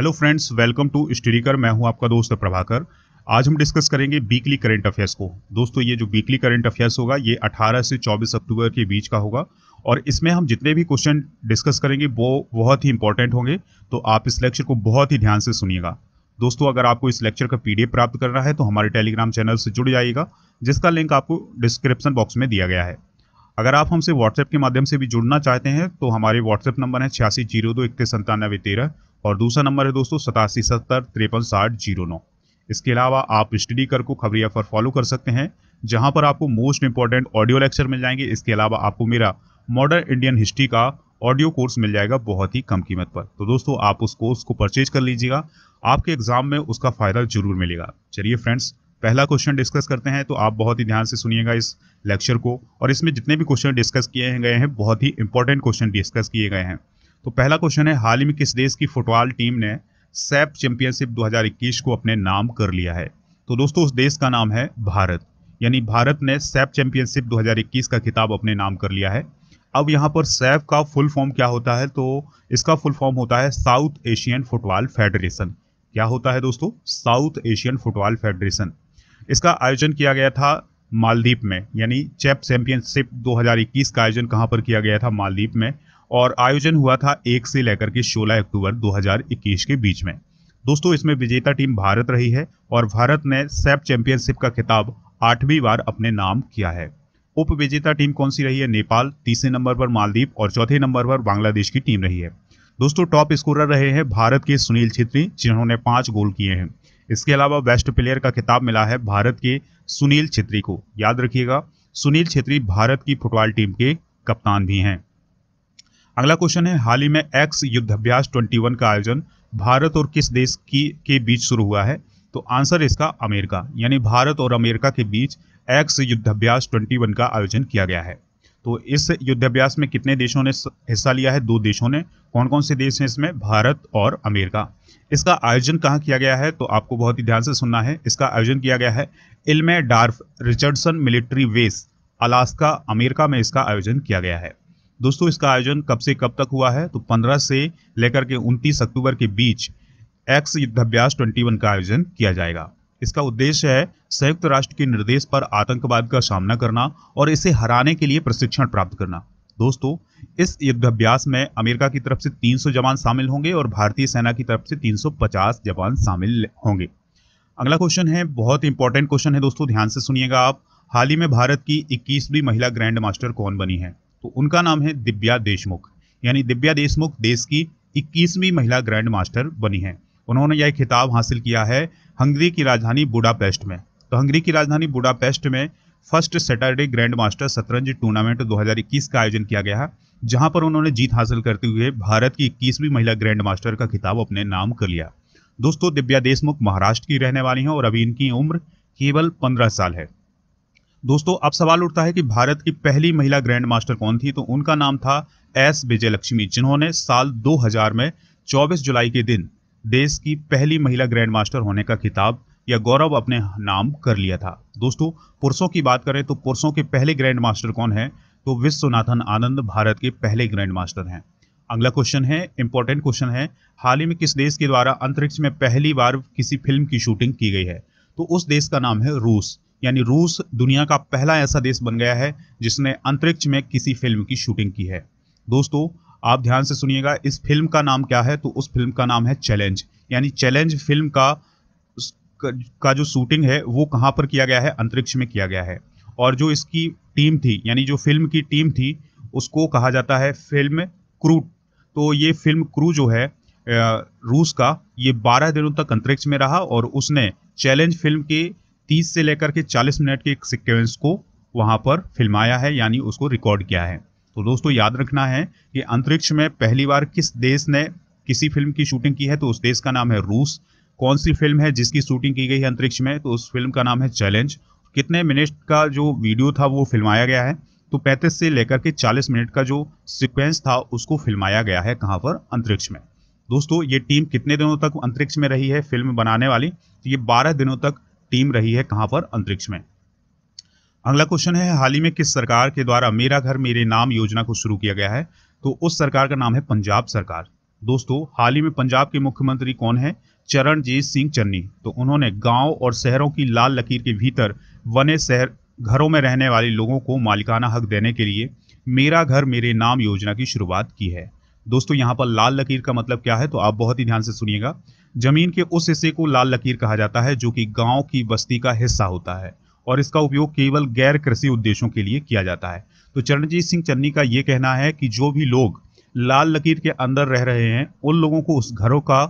Hello friends welcome to स्टडीकर मैं हूं आपका दोस्त प्रभाकर आज हम डिस्कस करेंगे वीकली करंट अफेयर्स को दोस्तों ये जो वीकली करंट अफेयर्स होगा ये 18 से 24 अक्टूबर के बीच का होगा और इसमें हम जितने भी क्वेश्चन डिस्कस करेंगे वो बहुत ही इंपॉर्टेंट होंगे तो आप इस लेक्चर को बहुत ही ध्यान से सुनिएगा दोस्तों अगर आपको इस लेक्चर का पी प्राप्त करना है तो हमारे टेलीग्राम चैनल से जुड़ जाइएगा जिसका लिंक आपको डिस्क्रिप्सन बॉक्स में दिया गया है अगर आप हमसे व्हाट्सएप के माध्यम से भी जुड़ना चाहते हैं तो हमारे व्हाट्सएप नंबर है छियासी जीरो दो इकतीस संतानवे तेरह और दूसरा नंबर है दोस्तों सतासी सत्तर तिरपन साठ जीरो नौ इसके अलावा आप स्टडी कर को खबरी एफ फॉलो कर सकते हैं जहां पर आपको मोस्ट इंपॉर्टेंट ऑडियो लेक्चर मिल जाएंगे इसके अलावा आपको मेरा मॉडर्न इंडियन हिस्ट्री का ऑडियो कोर्स मिल जाएगा बहुत ही कम कीमत पर तो दोस्तों आप उस कोर्स को परचेज कर लीजिएगा आपके एग्जाम में उसका फ़ायदा जरूर मिलेगा चलिए फ्रेंड्स पहला क्वेश्चन डिस्कस करते हैं तो आप बहुत ही ध्यान से सुनिएगा इस लेक्चर को और इसमें जितने भी क्वेश्चन डिस्कस किए गए हैं बहुत ही इंपॉर्टेंट क्वेश्चन डिस्कस किए गए हैं तो पहला क्वेश्चन है हाल ही में किस देश की फुटबॉल टीम ने सैप चैंपियनशिप 2021 को अपने नाम कर लिया है तो दोस्तों उस देश का नाम है भारत यानी भारत ने सैप चैंपियनशिप 2021 का खिताब अपने नाम कर लिया है अब यहाँ पर सैफ का फुल फॉर्म क्या होता है तो इसका फुल फॉर्म होता है साउथ एशियन फुटबॉल फेडरेशन क्या होता है दोस्तों साउथ एशियन फुटबॉल फेडरेशन इसका आयोजन किया गया था मालदीप में यानी चैप चैंपियनशिप 2021 का आयोजन कहाँ पर किया गया था मालदीप में और आयोजन हुआ था एक से लेकर के 16 अक्टूबर 2021 के बीच में दोस्तों इसमें विजेता टीम भारत रही है और भारत ने सैप चैंपियनशिप का खिताब आठवीं बार अपने नाम किया है उप विजेता टीम कौन सी रही है नेपाल तीसरे नंबर पर मालदीव और चौथे नंबर पर बांग्लादेश की टीम रही है दोस्तों टॉप स्कोरर रहे हैं भारत के सुनील छेत्री जिन्होंने पांच गोल किए हैं इसके अलावा बेस्ट प्लेयर का खिताब मिला है भारत के सुनील छेत्री को याद रखिएगा सुनील छेत्री भारत की फुटबॉल टीम के कप्तान भी हैं अगला क्वेश्चन है हाल ही में एक्स युद्धाभ्यास 21 का आयोजन भारत और किस देश की के बीच शुरू हुआ है तो आंसर इसका अमेरिका यानी भारत और अमेरिका के बीच एक्स युद्धाभ्यास 21 का आयोजन किया गया है तो इस युद्धाभ्यास में कितने देशों ने हिस्सा लिया है दो देशों ने कौन कौन से देश हैं इसमें भारत और अमेरिका इसका आयोजन कहाँ किया गया है तो आपको बहुत ही ध्यान से सुनना है इसका आयोजन किया गया है Elmendorf Richardson military base Alaska America में इसका आयोजन किया गया है दोस्तों इसका आयोजन कब से कब तक हुआ है तो 15 से लेकर के 29 अक्टूबर के बीच एक्स युद्धाभ्यास 21 का आयोजन किया जाएगा इसका उद्देश्य है संयुक्त राष्ट्र के निर्देश पर आतंकवाद का सामना करना और इसे हराने के लिए प्रशिक्षण प्राप्त करना दोस्तों इस युद्धाभ्यास में अमेरिका की तरफ से 300 जवान शामिल होंगे और भारतीय सेना की तरफ से 350 जवान शामिल होंगे अगला क्वेश्चन है बहुत इंपॉर्टेंट क्वेश्चन है दोस्तों ध्यान से सुनिएगा आप हाल ही में भारत की इक्कीसवीं महिला ग्रैंड मास्टर कौन बनी है तो उनका नाम है दिव्या देशमुख यानी दिव्या देशमुख देश की 21वीं महिला ग्रैंड मास्टर बनी हैं उन्होंने यह खिताब हासिल किया है हंगरी की राजधानी बुडापेस्ट में तो हंगरी की राजधानी बुडापेस्ट में फर्स्ट सैटरडे ग्रैंड मास्टर शतरंज टूर्नामेंट 2021 का आयोजन किया गया है जहां पर उन्होंने जीत हासिल करते हुए भारत की इक्कीसवीं महिला ग्रैंड मास्टर का खिताब अपने नाम कर लिया दोस्तों दिव्या देशमुख महाराष्ट्र की रहने वाली हैं और अभी इनकी उम्र केवल पंद्रह साल है दोस्तों अब सवाल उठता है कि भारत की पहली महिला ग्रैंड मास्टर कौन थी तो उनका नाम था एस विजयलक्ष्मी जिन्होंने साल 2000 में 24 जुलाई के दिन देश की पहली महिला ग्रैंड मास्टर होने का खिताब या गौरव अपने नाम कर लिया था दोस्तों पुरुषों की बात करें तो पुरुषों के पहले ग्रैंड मास्टर कौन है तो विश्वनाथन आनंद भारत के पहले ग्रैंड मास्टर हैं अगला क्वेश्चन है इंपॉर्टेंट क्वेश्चन है हाल ही में किस देश के द्वारा अंतरिक्ष में पहली बार किसी फिल्म की शूटिंग की गई है तो उस देश का नाम है रूस यानी रूस दुनिया का पहला ऐसा देश बन गया है जिसने अंतरिक्ष में किसी फिल्म की शूटिंग की है दोस्तों आप ध्यान से सुनिएगा इस फिल्म का नाम क्या है तो उस फिल्म का नाम है चैलेंज यानी चैलेंज फिल्म का का जो शूटिंग है वो कहाँ पर किया गया है अंतरिक्ष में किया गया है और जो इसकी टीम थी यानी जो फिल्म की टीम थी उसको कहा जाता है फिल्म क्रू तो ये फिल्म क्रू जो है रूस का ये 12 दिनों तक अंतरिक्ष में रहा और उसने चैलेंज फिल्म के तीस से लेकर के चालीस मिनट के एक सिक्वेंस को वहां पर फिल्माया है यानी उसको रिकॉर्ड किया है तो दोस्तों याद रखना है कि अंतरिक्ष में पहली बार किस देश ने किसी फिल्म की शूटिंग की है तो उस देश का नाम है रूस कौन सी फिल्म है जिसकी शूटिंग की गई है अंतरिक्ष में तो उस फिल्म का नाम है चैलेंज कितने मिनट का जो वीडियो था वो फिल्माया गया है तो 35 से लेकर के 40 मिनट का जो सीक्वेंस था उसको फिल्माया गया है कहाँ पर अंतरिक्ष में दोस्तों ये टीम कितने दिनों तक अंतरिक्ष में रही है फिल्म बनाने वाली तो ये 12 दिनों तक टीम रही है कहाँ पर अंतरिक्ष में अगला क्वेश्चन है हाल ही में किस सरकार के द्वारा मेरा घर मेरे नाम योजना को शुरू किया गया है तो उस सरकार का नाम है पंजाब सरकार दोस्तों हाल ही में पंजाब के मुख्यमंत्री कौन है चरणजीत सिंह चन्नी तो उन्होंने गांव और शहरों की लाल लकीर के भीतर वने शहर घरों में रहने वाले लोगों को मालिकाना हक देने के लिए मेरा घर मेरे नाम योजना की शुरुआत की है दोस्तों यहाँ पर लाल लकीर का मतलब क्या है तो आप बहुत ही ध्यान से सुनिएगा जमीन के उस हिस्से को लाल लकीर कहा जाता है जो कि गांव की बस्ती का हिस्सा होता है और इसका उपयोग केवल गैर कृषि उद्देश्यों के लिए किया जाता है तो चरणजीत सिंह चन्नी का ये कहना है कि जो भी लोग लाल लकीर के अंदर रह रहे हैं उन लोगों को उस घरों का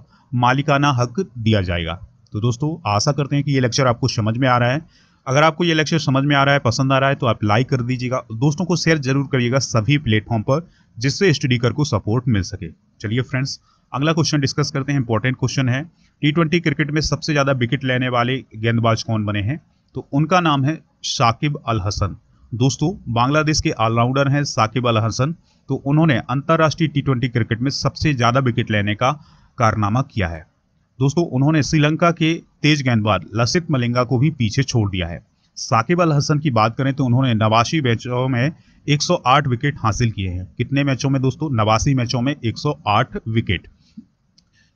मालिकाना हक दिया जाएगा तो दोस्तों आशा करते हैं कि ये लेक्चर आपको समझ में आ रहा है अगर आपको ये लेक्चर समझ में आ रहा है पसंद आ रहा है तो आप लाइक कर दीजिएगा दोस्तों को शेयर जरूर करिएगा सभी प्लेटफॉर्म पर जिससे स्टडी कर को सपोर्ट मिल सके चलिए फ्रेंड्स अगला क्वेश्चन डिस्कस करते हैं इंपॉर्टेंट क्वेश्चन है टी ट्वेंटी क्रिकेट में सबसे ज़्यादा विकेट लेने वाले गेंदबाज कौन बने हैं तो उनका नाम है शाकिब अल हसन दोस्तों बांग्लादेश के ऑलराउंडर हैं साकिब अल हसन तो उन्होंने अंतर्राष्ट्रीय टी ट्वेंटी क्रिकेट में सबसे ज़्यादा विकेट लेने का कारनामा किया है दोस्तों उन्होंने श्रीलंका के तेज गेंदबाज लसित मलिंगा को भी पीछे छोड़ दिया है साकिब अल हसन की बात करें तो उन्होंने नवासी मैचों में 108 विकेट हासिल किए हैं कितने मैचों में दोस्तों नवासी मैचों में 108 विकेट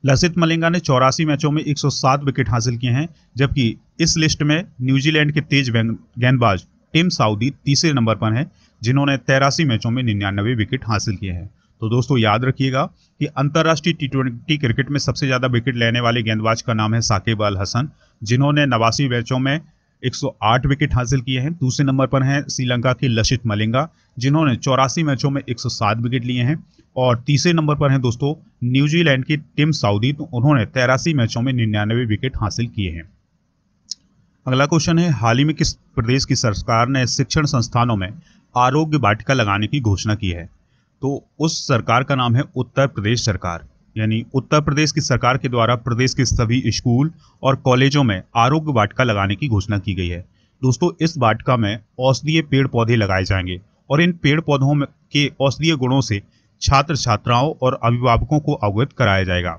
लसित मलिंगा ने चौरासी मैचों में 107 विकेट हासिल किए हैं जबकि इस लिस्ट में न्यूजीलैंड के तेज गेंदबाज टिम साउदी तीसरे नंबर पर हैं जिन्होंने तेरासी मैचों में निन्यानवे विकेट हासिल किए हैं तो दोस्तों याद रखिएगा कि अंतर्राष्ट्रीय टी ट्वेंटी क्रिकेट में सबसे ज़्यादा विकेट लेने वाले गेंदबाज का नाम है साकिब अल हसन जिन्होंने नवासी मैचों में 108 विकेट हासिल किए हैं दूसरे नंबर पर हैं श्रीलंका के लशित मलिंगा जिन्होंने चौरासी मैचों में 107 विकेट लिए हैं और तीसरे नंबर पर हैं दोस्तों न्यूजीलैंड की टिम साउदी तो उन्होंने तेरासी मैचों में निन्यानवे विकेट हासिल किए हैं अगला क्वेश्चन है हाल ही में किस प्रदेश की सरकार ने शिक्षण संस्थानों में आरोग्य वाटिका लगाने की घोषणा की है तो उस सरकार का नाम है उत्तर प्रदेश सरकार यानी उत्तर प्रदेश की सरकार के द्वारा प्रदेश के सभी स्कूल और कॉलेजों में आरोग्य वाटिका लगाने की घोषणा की गई है दोस्तों इस वाटिका में औषधीय पेड़ पौधे लगाए जाएंगे और इन पेड़ पौधों के औषधीय गुणों से छात्र छात्राओं और अभिभावकों को अवगत कराया जाएगा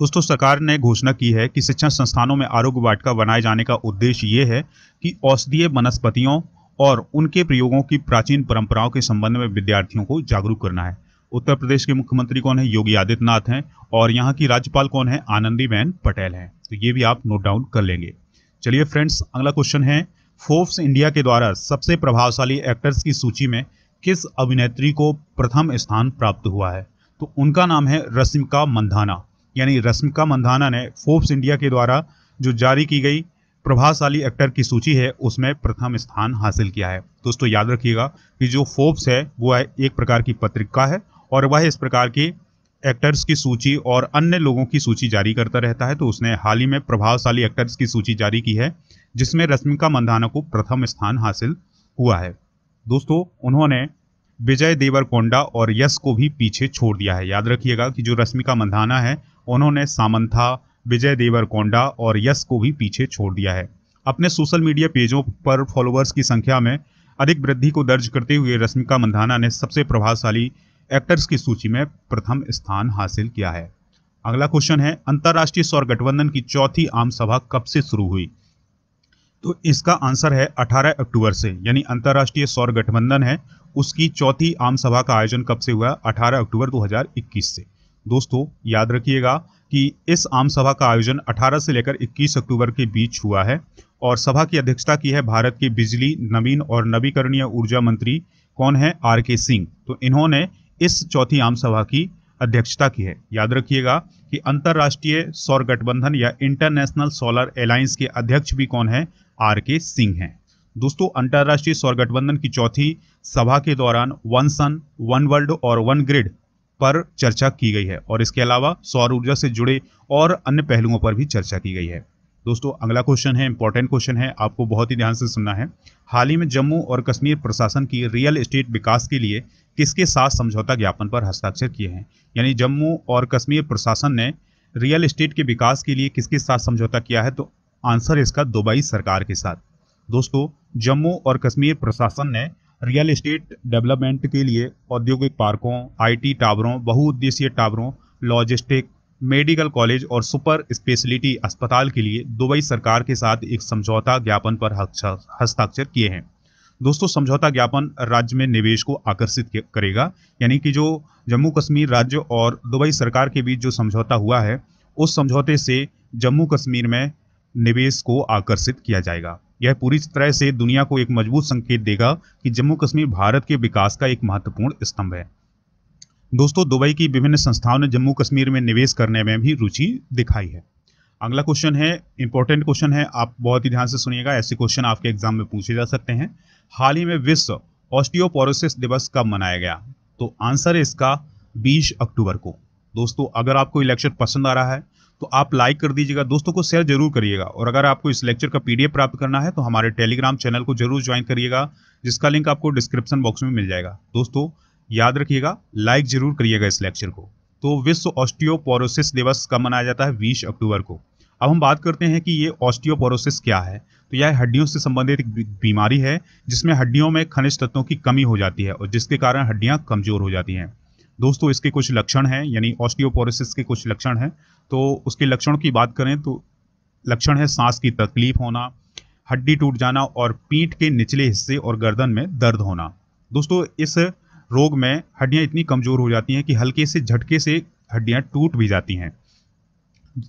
दोस्तों सरकार ने घोषणा की है कि शिक्षण संस्थानों में आरोग्य वाटिका बनाए जाने का उद्देश्य ये है कि औषधीय वनस्पतियों और उनके प्रयोगों की प्राचीन परंपराओं के संबंध में विद्यार्थियों को जागरूक करना है उत्तर प्रदेश के मुख्यमंत्री कौन है योगी आदित्यनाथ हैं और यहाँ की राज्यपाल कौन है आनंदीबेन पटेल हैं तो ये भी आप नोट डाउन कर लेंगे चलिए फ्रेंड्स अगला क्वेश्चन है फोर्ब्स इंडिया के द्वारा सबसे प्रभावशाली एक्टर्स की सूची में किस अभिनेत्री को प्रथम स्थान प्राप्त हुआ है तो उनका नाम है रश्मिका मंधाना यानी रश्मिका मंधाना ने फोर्ब्स इंडिया के द्वारा जो जारी की गई प्रभावशाली एक्टर की सूची है उसमें प्रथम स्थान हासिल किया है दोस्तों याद रखिएगा कि जो फोर्ब्स है वो है एक प्रकार की पत्रिका है और वह इस प्रकार की एक्टर्स की सूची और अन्य लोगों की सूची जारी करता रहता है तो उसने हाल ही में प्रभावशाली एक्टर्स की सूची जारी की है जिसमें रश्मिका मंदाना को प्रथम स्थान हासिल हुआ है दोस्तों उन्होंने विजय देवरकोंडा और यश को भी पीछे छोड़ दिया है याद रखिएगा कि जो रश्मिका मंदाना है उन्होंने सामंथा विजय देवरकोंडा और यश को भी पीछे छोड़ दिया है अपने सोशल मीडिया पेजों पर फॉलोअर्स की संख्या में अधिक वृद्धि को दर्ज करते हुए रश्मिका मंधाना ने सबसे प्रभावशाली एक्टर्स की सूची में प्रथम स्थान हासिल किया है अगला क्वेश्चन है अंतर्राष्ट्रीय सौर गठबंधन की चौथी आम सभा कब से शुरू हुई तो इसका आंसर है 18 अक्टूबर से यानी अंतर्राष्ट्रीय सौर गठबंधन है उसकी चौथी आम सभा का आयोजन कब से हुआ 18 अक्टूबर 2021 से दोस्तों याद रखिएगा कि इस आम सभा का आयोजन 18 से लेकर 21 अक्टूबर के बीच हुआ है और सभा की अध्यक्षता की है भारत के बिजली नवीन और नवीकरणीय ऊर्जा मंत्री कौन है आर के सिंह तो इन्होंने इस चौथी आम सभा की अध्यक्षता की है याद रखिएगा कि अंतर्राष्ट्रीय सौर गठबंधन या इंटरनेशनल सोलर अलायंस के अध्यक्ष भी कौन है आर के सिंह हैं दोस्तों अंतर्राष्ट्रीय सौर गठबंधन की चौथी सभा के दौरान वन सन वन वर्ल्ड और वन ग्रिड पर चर्चा की गई है और इसके अलावा सौर ऊर्जा से जुड़े और अन्य पहलुओं पर भी चर्चा की गई है दोस्तों अगला क्वेश्चन है इंपॉर्टेंट क्वेश्चन है आपको बहुत ही ध्यान से सुनना है हाल ही में जम्मू और कश्मीर प्रशासन की रियल एस्टेट विकास के लिए किसके साथ समझौता ज्ञापन पर हस्ताक्षर किए हैं यानी जम्मू और कश्मीर प्रशासन ने रियल एस्टेट के विकास के लिए किसके साथ समझौता किया है तो आंसर इसका दुबई सरकार के साथ दोस्तों जम्मू और कश्मीर प्रशासन ने रियल एस्टेट डेवलपमेंट के लिए औद्योगिक पार्कों आईटी टावरों बहुउद्देशीय टावरों लॉजिस्टिक मेडिकल कॉलेज और सुपर स्पेशलिटी अस्पताल के लिए दुबई सरकार के साथ एक समझौता ज्ञापन पर हस्ताक्षर किए हैं दोस्तों समझौता ज्ञापन राज्य में निवेश को आकर्षित करेगा यानी कि जो जम्मू कश्मीर राज्य और दुबई सरकार के बीच जो समझौता हुआ है उस समझौते से जम्मू कश्मीर में निवेश को आकर्षित किया जाएगा यह पूरी तरह से दुनिया को एक मजबूत संकेत देगा कि जम्मू कश्मीर भारत के विकास का एक महत्वपूर्ण स्तंभ है दोस्तों दुबई की विभिन्न संस्थाओं ने जम्मू कश्मीर में निवेश करने में भी रुचि दिखाई है अगला क्वेश्चन है इंपॉर्टेंट क्वेश्चन है आप बहुत ही ध्यान से सुनिएगा ऐसे क्वेश्चन आपके एग्जाम में पूछे जा सकते हैं हाल ही में विश्व ऑस्टियोपोरोसिस दिवस कब मनाया गया तो आंसर है इसका 20 अक्टूबर को दोस्तों अगर आपको ये लेक्चर पसंद आ रहा है तो आप लाइक कर दीजिएगा दोस्तों को शेयर जरूर करिएगा और अगर आपको इस लेक्चर का पीडीएफ प्राप्त करना है तो हमारे टेलीग्राम चैनल को जरूर ज्वाइन करिएगा जिसका लिंक आपको डिस्क्रिप्शन बॉक्स में मिल जाएगा दोस्तों याद रखिएगा लाइक जरूर करिएगा इस लेक्चर को तो विश्व ऑस्टियोपोरोसिस दिवस कब मनाया जाता है 20 अक्टूबर को अब हम बात करते हैं कि ये ऑस्टियोपोरोसिस क्या है तो यह हड्डियों से संबंधित एक बीमारी है जिसमें हड्डियों में खनिज तत्वों की कमी हो जाती है और जिसके कारण हड्डियाँ कमजोर हो जाती हैं दोस्तों इसके कुछ लक्षण हैं यानी ऑस्टियोपोरोसिस के कुछ लक्षण हैं तो उसके लक्षणों की बात करें तो लक्षण है सांस की तकलीफ होना हड्डी टूट जाना और पीठ के निचले हिस्से और गर्दन में दर्द होना दोस्तों इस रोग में हड्डियां इतनी कमज़ोर हो जाती हैं कि हल्के से झटके से हड्डियां टूट भी जाती हैं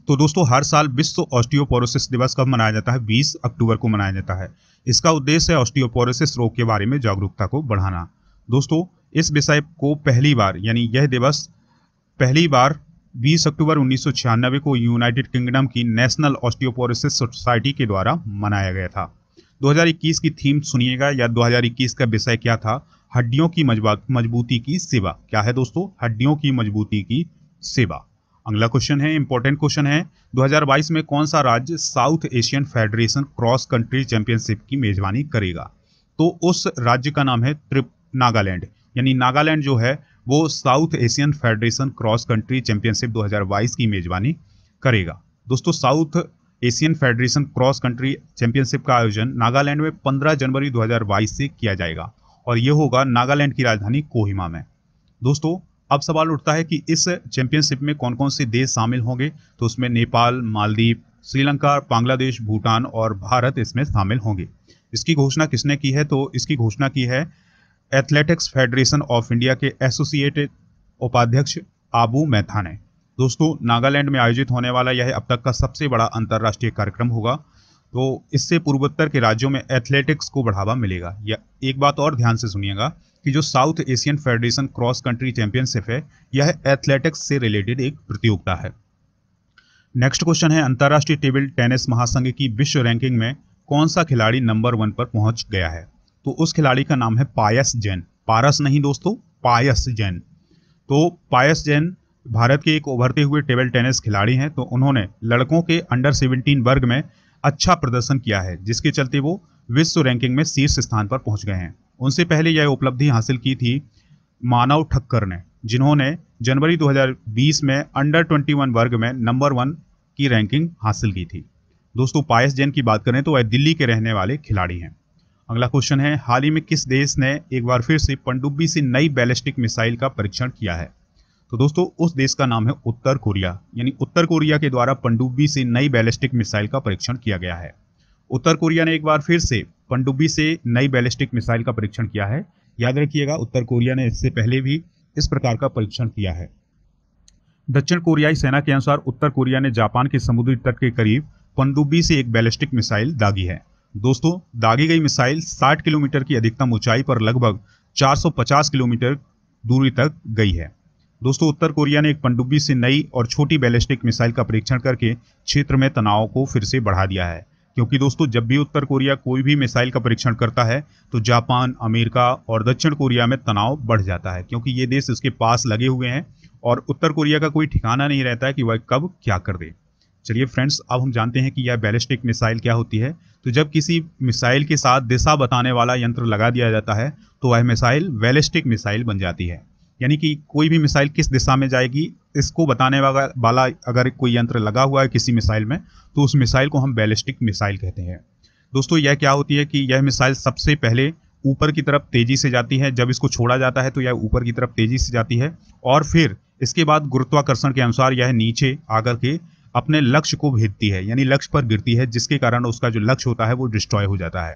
तो दोस्तों हर साल विश्व ऑस्टियोपोरोसिस दिवस कब मनाया जाता है 20 अक्टूबर को मनाया जाता है इसका उद्देश्य है ऑस्टियोपोरोसिस रोग के बारे में जागरूकता को बढ़ाना दोस्तों इस विषय को पहली बार यानी यह दिवस पहली बार 20 अक्टूबर उन्नीस को यूनाइटेड किंगडम की नेशनल ऑस्टियोपोरोसिस सोसाइटी के द्वारा मनाया गया था 2021 की थीम सुनिएगा या 2021 का विषय क्या था हड्डियों की मजबूती की सेवा क्या है दोस्तों हड्डियों की मजबूती की सेवा अगला क्वेश्चन है इंपॉर्टेंट क्वेश्चन है 2022 में कौन सा राज्य South Asian federation cross country championship की मेजबानी करेगा तो उस राज्य का नाम है त्रिप नागालैंड यानी नागालैंड जो है वो South Asian federation cross country championship 2022 की मेजबानी करेगा दोस्तों South Asian federation cross country championship का आयोजन नागालैंड में 15 जनवरी 2022 से किया जाएगा और ये होगा नागालैंड की राजधानी कोहिमा में दोस्तों अब सवाल उठता है कि इस चैंपियनशिप में कौन कौन से देश शामिल होंगे तो उसमें नेपाल मालदीव श्रीलंका बांग्लादेश भूटान और भारत इसमें शामिल होंगे इसकी घोषणा किसने की है तो इसकी घोषणा की है एथलेटिक्स फेडरेशन ऑफ इंडिया के एसोसिएटेड उपाध्यक्ष आबू मैथा ने दोस्तों नागालैंड में आयोजित होने वाला यह अब तक का सबसे बड़ा अंतर्राष्ट्रीय कार्यक्रम होगा तो इससे पूर्वोत्तर के राज्यों में एथलेटिक्स को बढ़ावा मिलेगा यह एक बात और ध्यान से सुनिएगा कि जो South Asian federation cross country championship है यह एथलेटिक्स से रिलेटेड एक प्रतियोगिता है नेक्स्ट क्वेश्चन है अंतर्राष्ट्रीय टेबल टेनिस महासंघ की विश्व रैंकिंग में कौन सा खिलाड़ी नंबर वन पर पहुंच गया है तो उस खिलाड़ी का नाम है पायस जैन पारस नहीं दोस्तों पायस जैन तो पायस जैन भारत के एक उभरते हुए टेबल टेनिस खिलाड़ी हैं तो उन्होंने लड़कों के अंडर 17 वर्ग में अच्छा प्रदर्शन किया है जिसके चलते वो विश्व रैंकिंग में शीर्ष स्थान पर पहुंच गए हैं उनसे पहले यह उपलब्धि हासिल की थी मानव ठक्कर ने जिन्होंने जनवरी 2020 में अंडर 21 वर्ग में नंबर वन की रैंकिंग हासिल की थी दोस्तों पायस जैन की बात करें तो वह दिल्ली के रहने वाले खिलाड़ी हैं अगला क्वेश्चन है हाल ही में किस देश ने एक बार फिर से पनडुब्बी से नई बैलिस्टिक मिसाइल का परीक्षण किया है तो दोस्तों उस देश का नाम है उत्तर कोरिया यानी उत्तर कोरिया के द्वारा पनडुब्बी से नई बैलिस्टिक मिसाइल का परीक्षण किया गया है उत्तर कोरिया ने एक बार फिर से पनडुब्बी से नई बैलिस्टिक मिसाइल का परीक्षण किया है याद रखिएगा उत्तर कोरिया ने इससे पहले भी इस प्रकार का परीक्षण किया है दक्षिण कोरियाई सेना के अनुसार उत्तर कोरिया ने जापान के समुद्री तट के करीब पनडुब्बी से एक बैलिस्टिक मिसाइल दागी है दोस्तों दागी गई मिसाइल 60 किलोमीटर की अधिकतम ऊंचाई पर लगभग 450 किलोमीटर दूरी तक गई है दोस्तों उत्तर कोरिया ने एक पनडुब्बी से नई और छोटी बैलिस्टिक मिसाइल का परीक्षण करके क्षेत्र में तनाव को फिर से बढ़ा दिया है क्योंकि दोस्तों जब भी उत्तर कोरिया कोई भी मिसाइल का परीक्षण करता है तो जापान अमेरिका और दक्षिण कोरिया में तनाव बढ़ जाता है क्योंकि ये देश इसके पास लगे हुए हैं और उत्तर कोरिया का कोई ठिकाना नहीं रहता है कि वह कब क्या कर दे चलिए फ्रेंड्स अब हम जानते हैं कि यह बैलिस्टिक मिसाइल क्या होती है तो जब किसी मिसाइल के साथ दिशा बताने वाला यंत्र लगा दिया जाता है तो वह मिसाइल बैलिस्टिक मिसाइल बन जाती है यानी कि कोई भी मिसाइल किस दिशा में जाएगी इसको बताने वाला अगर कोई यंत्र लगा हुआ है किसी मिसाइल में तो उस मिसाइल को हम बैलिस्टिक मिसाइल कहते हैं दोस्तों यह क्या होती है कि यह मिसाइल सबसे पहले ऊपर की तरफ तेज़ी से जाती है जब इसको छोड़ा जाता है तो यह ऊपर की तरफ तेज़ी से जाती है और फिर इसके बाद गुरुत्वाकर्षण के अनुसार यह नीचे आकर के अपने लक्ष्य को भेजती है यानी लक्ष्य पर गिरती है जिसके कारण उसका जो लक्ष्य होता है वो डिस्ट्रॉय हो जाता है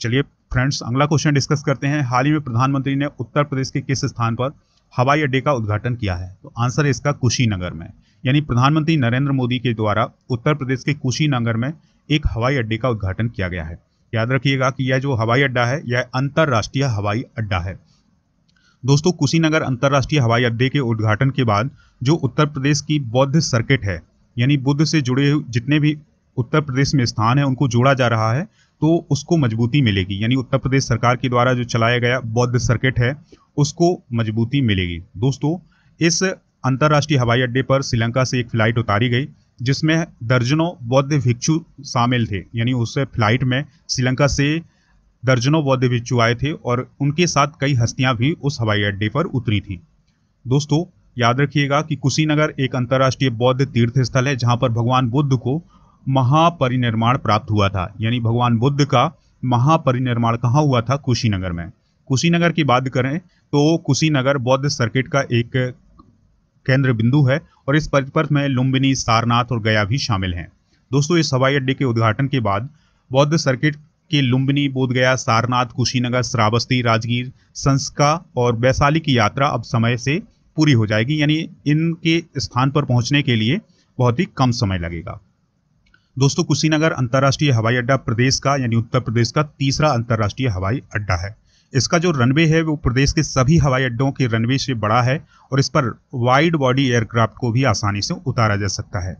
चलिए फ्रेंड्स अगला क्वेश्चन डिस्कस करते हैं हाल ही में प्रधानमंत्री ने उत्तर प्रदेश के किस स्थान पर हवाई अड्डे का उद्घाटन किया है तो आंसर है इसका कुशीनगर में यानी प्रधानमंत्री नरेंद्र मोदी के द्वारा उत्तर प्रदेश के कुशीनगर में एक हवाई अड्डे का उद्घाटन किया गया है याद रखिएगा कि यह जो हवाई अड्डा है यह अंतर्राष्ट्रीय हवाई अड्डा है दोस्तों कुशीनगर अंतर्राष्ट्रीय हवाई अड्डे के उद्घाटन के बाद जो उत्तर प्रदेश की बौद्ध सर्किट है यानी बुद्ध से जुड़े जितने भी उत्तर प्रदेश में स्थान है उनको जोड़ा जा रहा है तो उसको मजबूती मिलेगी यानी उत्तर प्रदेश सरकार के द्वारा जो चलाया गया बौद्ध सर्किट है उसको मजबूती मिलेगी दोस्तों इस अंतर्राष्ट्रीय हवाई अड्डे पर श्रीलंका से एक फ्लाइट उतारी गई जिसमें दर्जनों बौद्ध भिक्षु शामिल थे यानी उस फ्लाइट में श्रीलंका से दर्जनों बौद्ध भिक्षु आए थे और उनके साथ कई हस्तियां भी उस हवाई अड्डे पर उतरी थीं दोस्तों याद रखिएगा कि कुशीनगर एक अंतर्राष्ट्रीय बौद्ध तीर्थ स्थल है जहां पर भगवान बुद्ध को महापरिनिर्माण प्राप्त हुआ था यानी भगवान बुद्ध का महापरिनिर्माण कहाँ हुआ था कुशीनगर में कुशीनगर की बात करें तो कुशीनगर बौद्ध सर्किट का एक केंद्र बिंदु है और इस परिपथ में लुम्बिनी सारनाथ और गया भी शामिल हैं दोस्तों इस हवाई अड्डे के उद्घाटन के बाद बौद्ध सर्किट के लुम्बिनी बोधगया सारनाथ कुशीनगर श्रावस्ती राजगीर संस्का और वैशाली की यात्रा अब समय से पूरी हो जाएगी यानी इनके स्थान पर पहुंचने के लिए बहुत ही कम समय लगेगा दोस्तों कुशीनगर अंतर्राष्ट्रीय हवाई अड्डा प्रदेश का यानी उत्तर प्रदेश का तीसरा अंतर्राष्ट्रीय हवाई अड्डा है इसका जो रनवे है वो प्रदेश के सभी हवाई अड्डों के रनवे से बड़ा है और इस पर वाइड बॉडी एयरक्राफ्ट को भी आसानी से उतारा जा सकता है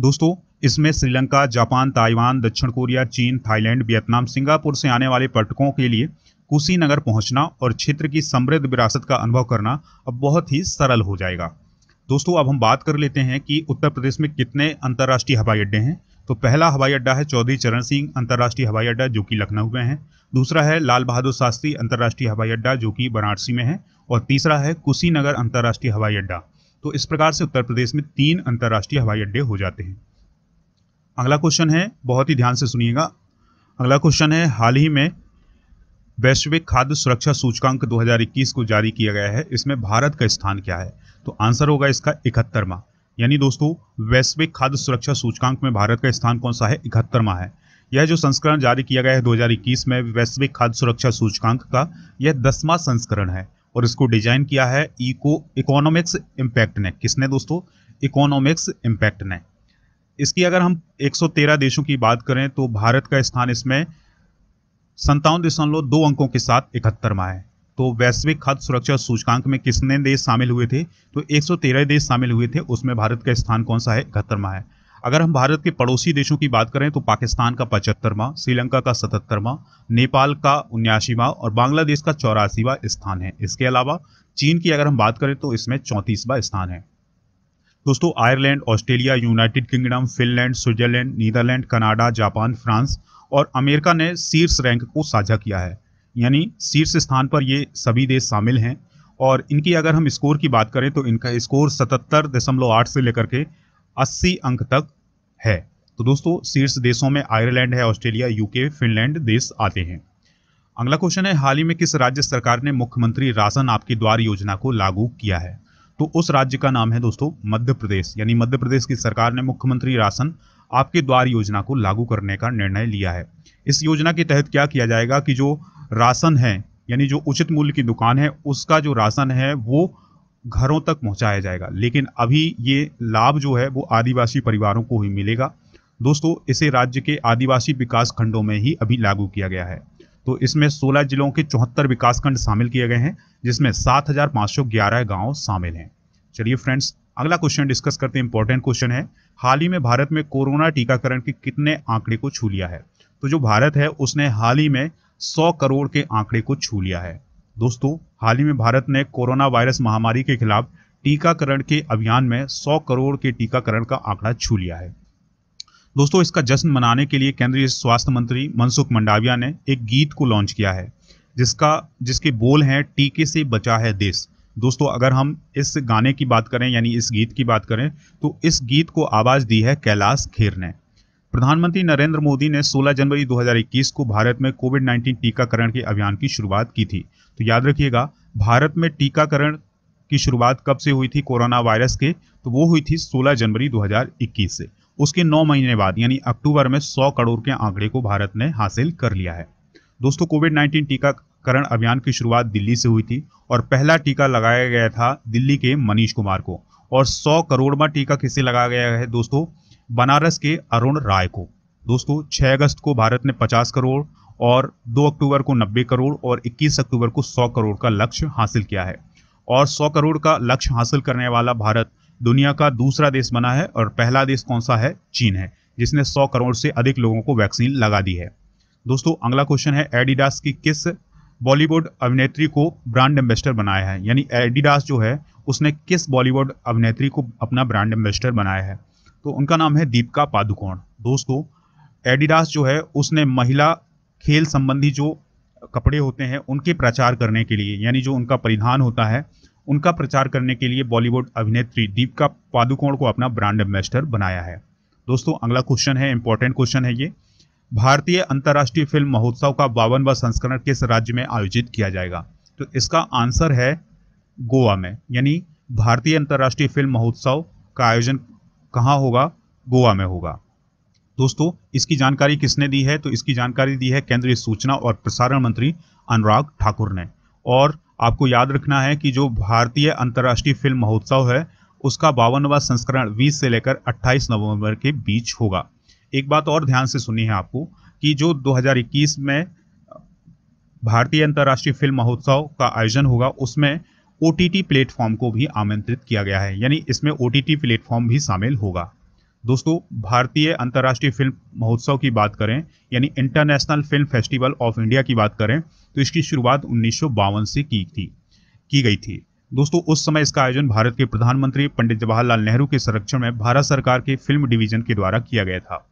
दोस्तों इसमें श्रीलंका जापान ताइवान दक्षिण कोरिया चीन थाईलैंड वियतनाम सिंगापुर से आने वाले पर्यटकों के लिए कुशीनगर पहुंचना और क्षेत्र की समृद्ध विरासत का अनुभव करना अब बहुत ही सरल हो जाएगा दोस्तों अब हम बात कर लेते हैं कि उत्तर प्रदेश में कितने अंतर्राष्ट्रीय हवाई अड्डे हैं तो पहला हवाई अड्डा है चौधरी चरण सिंह अंतर्राष्ट्रीय हवाई अड्डा जो कि लखनऊ में है दूसरा है लाल बहादुर शास्त्री अंतर्राष्ट्रीय हवाई अड्डा जो कि वाराणसी में है और तीसरा है कुशीनगर अंतर्राष्ट्रीय हवाई अड्डा तो इस प्रकार से उत्तर प्रदेश में तीन अंतर्राष्ट्रीय हवाई अड्डे हो जाते हैं अगला क्वेश्चन है बहुत ही ध्यान से सुनिएगा अगला क्वेश्चन है हाल ही में वैश्विक खाद्य सुरक्षा सूचकांक 2021 को जारी किया गया है इसमें भारत का स्थान क्या है तो आंसर होगा इसका इकहत्तरवा यानी दोस्तों वैश्विक खाद्य सुरक्षा सूचकांक में भारत का स्थान कौन सा है इकहत्तरवा है यह जो संस्करण जारी किया गया है दो में वैश्विक खाद्य सुरक्षा सूचकांक का यह दसवा संस्करण है और इसको डिजाइन किया है इको इकोनॉमिक्स इम्पैक्ट ने किसने दोस्तों इकोनॉमिक्स इम्पैक्ट ने इसकी अगर हम 113 देशों की बात करें तो भारत का स्थान इसमें संतावन दशमलव दो अंकों के साथ इकहत्तरवा है तो वैश्विक खाद्य सुरक्षा सूचकांक में किसने देश शामिल हुए थे तो 113 देश शामिल हुए थे उसमें भारत का स्थान कौन सा है इकहत्तरवा है अगर हम भारत के पड़ोसी देशों की बात करें तो पाकिस्तान का पचहत्तरवां श्रीलंका का सतहत्तरवा नेपाल का उन्यासीवा और बांग्लादेश का चौरासीवा स्थान है इसके अलावा चीन की अगर हम बात करें तो इसमें चौंतीसवा स्थान है दोस्तों Ireland Australia United Kingdom Finland Switzerland Netherlands Canada Japan France और अमेरिका ने शीर्ष रैंक को साझा किया है यानी शीर्ष स्थान पर ये सभी देश शामिल हैं और इनकी अगर हम स्कोर की बात करें तो इनका स्कोर सतहत्तर दशमलव आठ से लेकर के 80 अंक तक है तो दोस्तों शीर्ष देशों में आयरलैंड है ऑस्ट्रेलिया यूके फिनलैंड देश आते हैं अगला क्वेश्चन है हाल ही में किस राज्य सरकार ने मुख्यमंत्री राशन आपके द्वार योजना को लागू किया है तो उस राज्य का नाम है दोस्तों मध्य प्रदेश यानी मध्य प्रदेश की सरकार ने मुख्यमंत्री राशन आपके द्वार योजना को लागू करने का निर्णय लिया है इस योजना के तहत क्या किया जाएगा कि जो राशन है यानी जो उचित मूल्य की दुकान है उसका जो राशन है वो घरों तक पहुंचाया जाएगा लेकिन अभी ये लाभ जो है वो आदिवासी परिवारों को ही मिलेगा दोस्तों इसे राज्य के आदिवासी विकास खंडों में ही अभी लागू किया गया है तो इसमें 16 जिलों के चौहत्तर विकास खंड शामिल किए गए हैं जिसमें 7,511 गांव शामिल हैं चलिए फ्रेंड्स अगला क्वेश्चन डिस्कस करते हैं इंपॉर्टेंट क्वेश्चन है हाल ही में भारत में कोरोना टीकाकरण के कितने आंकड़े को छू लिया है तो जो भारत है उसने हाल ही में सौ करोड़ के आंकड़े को छू लिया है दोस्तों हाल ही में भारत ने कोरोना वायरस महामारी के खिलाफ टीकाकरण के अभियान में 100 करोड़ के टीकाकरण का आंकड़ा छू लिया है दोस्तों इसका जश्न मनाने के लिए केंद्रीय स्वास्थ्य मंत्री मनसुख मंडाविया ने एक गीत को लॉन्च किया है जिसका जिसके बोल हैं टीके से बचा है देश दोस्तों अगर हम इस गाने की बात करें यानी इस गीत की बात करें तो इस गीत को आवाज़ दी है कैलाश खेर ने प्रधानमंत्री नरेंद्र मोदी ने 16 जनवरी 2021 को भारत में कोविड 19 टीकाकरण के अभियान की शुरुआत की थी तो याद रखिएगा भारत में टीकाकरण की शुरुआत कब से हुई थी कोरोना वायरस के तो वो हुई थी 16 जनवरी 2021 से उसके 9 महीने बाद यानी अक्टूबर में 100 करोड़ के आंकड़े को भारत ने हासिल कर लिया है दोस्तों कोविड 19 टीकाकरण अभियान की शुरुआत दिल्ली से हुई थी और पहला टीका लगाया गया था दिल्ली के मनीष कुमार को और सौ करोड़वा टीका किसे लगाया गया है दोस्तों बनारस के अरुण राय को दोस्तों छह अगस्त को भारत ने पचास करोड़ और 2 अक्टूबर को 90 करोड़ और 21 अक्टूबर को 100 करोड़ का लक्ष्य हासिल किया है और 100 करोड़ का लक्ष्य हासिल करने वाला भारत दुनिया का दूसरा देश बना है और पहला देश कौन सा है चीन है जिसने 100 करोड़ से अधिक लोगों को वैक्सीन लगा दी है दोस्तों अगला क्वेश्चन है एडिडास की किस बॉलीवुड अभिनेत्री को ब्रांड एम्बेसडर बनाया है यानी एडिडास जो है उसने किस बॉलीवुड अभिनेत्री को अपना ब्रांड एम्बेसडर बनाया है तो उनका नाम है दीपिका पादुकोण दोस्तों एडिडास जो है उसने महिला खेल संबंधी जो कपड़े होते हैं उनके प्रचार करने के लिए यानी जो उनका परिधान होता है उनका प्रचार करने के लिए बॉलीवुड अभिनेत्री दीपिका पादुकोण को अपना ब्रांड एम्बेसडर बनाया है दोस्तों अगला क्वेश्चन है इंपॉर्टेंट क्वेश्चन है ये भारतीय अंतर्राष्ट्रीय फिल्म महोत्सव का बावनवा संस्करण किस राज्य में आयोजित किया जाएगा तो इसका आंसर है गोवा में यानी भारतीय अंतर्राष्ट्रीय फिल्म महोत्सव का आयोजन कहाँ होगा गोवा में होगा दोस्तों इसकी जानकारी किसने दी है तो इसकी जानकारी दी है केंद्रीय सूचना और प्रसारण मंत्री अनुराग ठाकुर ने और आपको याद रखना है कि जो भारतीय अंतर्राष्ट्रीय फिल्म महोत्सव है उसका बावनवा संस्करण 20 से लेकर 28 नवंबर के बीच होगा एक बात और ध्यान से सुनी है आपको कि जो 2021 में भारतीय अंतर्राष्ट्रीय फिल्म महोत्सव का आयोजन होगा उसमें ओ टी प्लेटफॉर्म को भी आमंत्रित किया गया है यानी इसमें ओ टी प्लेटफॉर्म भी शामिल होगा दोस्तों भारतीय अंतर्राष्ट्रीय फिल्म महोत्सव की बात करें यानी international film festival of India की बात करें तो इसकी शुरुआत उन्नीस से की थी की गई थी दोस्तों उस समय इसका आयोजन भारत के प्रधानमंत्री पंडित जवाहरलाल नेहरू के संरक्षण में भारत सरकार के फिल्म डिवीजन के द्वारा किया गया था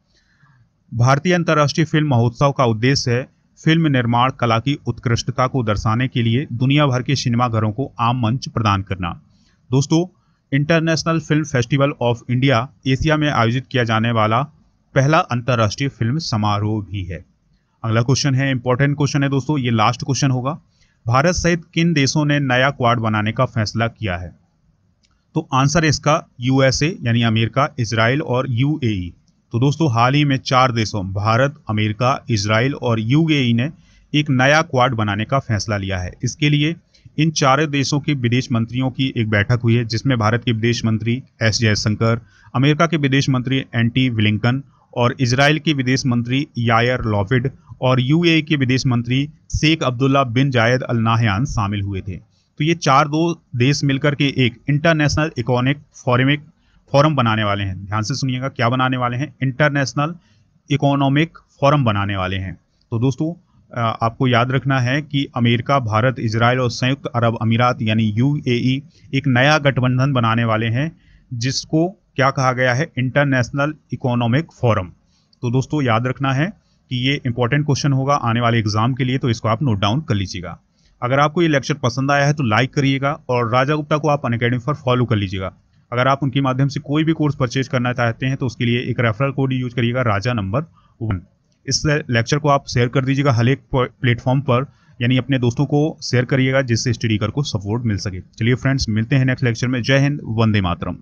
भारतीय अंतर्राष्ट्रीय फिल्म महोत्सव का उद्देश्य है फिल्म निर्माण कला की उत्कृष्टता को दर्शाने के लिए दुनिया भर के सिनेमाघरों को आम मंच प्रदान करना दोस्तों international film festival of India Asia में आयोजित किया जाने वाला पहला अंतर्राष्ट्रीय फिल्म समारोह भी है अगला क्वेश्चन है इंपॉर्टेंट क्वेश्चन है दोस्तों ये लास्ट क्वेश्चन होगा भारत सहित किन देशों ने नया क्वाड बनाने का फैसला किया है तो आंसर इसका यूएसए यानी अमेरिका इसराइल और यू e। तो दोस्तों हाल ही में चार देशों भारत अमेरिका इसराइल और यू e ने एक नया क्वाड बनाने का फैसला लिया है इसके लिए इन चारों देशों के विदेश मंत्रियों की एक बैठक हुई है जिसमें भारत के विदेश मंत्री एस जयशंकर अमेरिका के विदेश मंत्री एंटी विलिंकन और इसराइल के विदेश मंत्री यायर लॉफिड और यूएई के विदेश मंत्री शेख अब्दुल्ला बिन जायद अल नाहयान शामिल हुए थे तो ये चार दो देश मिलकर के एक इंटरनेशनल इकोनॉमिक फॉरमिक फोरम बनाने वाले हैं ध्यान से सुनिएगा क्या बनाने वाले हैं इंटरनेशनल इकोनॉमिक फोरम बनाने वाले हैं तो दोस्तों आपको याद रखना है कि अमेरिका भारत इसराइल और संयुक्त अरब अमीरात यानी यू एक नया गठबंधन बनाने वाले हैं जिसको क्या कहा गया है इंटरनेशनल इकोनॉमिक फोरम तो दोस्तों याद रखना है कि ये इंपॉर्टेंट क्वेश्चन होगा आने वाले एग्जाम के लिए तो इसको आप नोट डाउन कर लीजिएगा अगर आपको ये लेक्चर पसंद आया है तो लाइक करिएगा और राजा गुप्ता को आप अनकेडमी पर फॉलो कर लीजिएगा अगर आप उनके माध्यम से कोई भी कोर्स परचेज करना चाहते हैं तो उसके लिए एक रेफरल कोड यूज करिएगा राजा नंबर वन इस लेक्चर को आप शेयर कर दीजिएगा हर एक प्लेटफॉर्म पर यानी अपने दोस्तों को शेयर करिएगा जिससे स्टडी कर को सपोर्ट मिल सके चलिए फ्रेंड्स मिलते हैं नेक्स्ट लेक्चर में जय हिंद वंदे मातरम